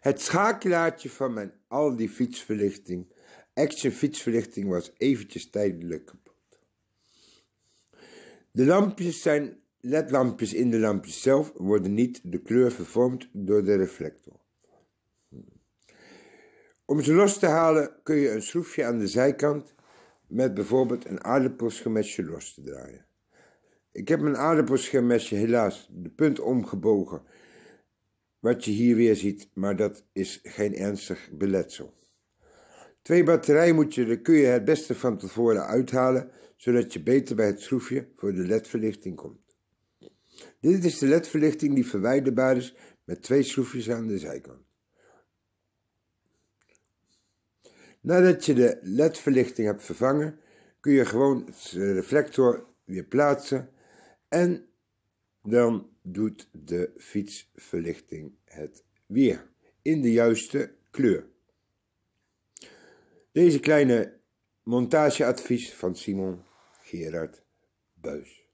Het schakelaartje van mijn Aldi fietsverlichting, Action fietsverlichting, was eventjes tijdelijk kapot. De lampjes zijn ledlampjes in de lampjes zelf, worden niet de kleur vervormd door de reflector. Om ze los te halen kun je een schroefje aan de zijkant met bijvoorbeeld een aardappelschermesje los te draaien. Ik heb mijn aardappelschermesje helaas de punt omgebogen wat je hier weer ziet, maar dat is geen ernstig beletsel. Twee batterijen moet je, kun je het beste van tevoren uithalen, zodat je beter bij het schroefje voor de ledverlichting komt. Dit is de ledverlichting die verwijderbaar is met twee schroefjes aan de zijkant. Nadat je de ledverlichting hebt vervangen, kun je gewoon de reflector weer plaatsen en dan doet de fietsverlichting het weer in de juiste kleur. Deze kleine montageadvies van Simon Gerard Buis.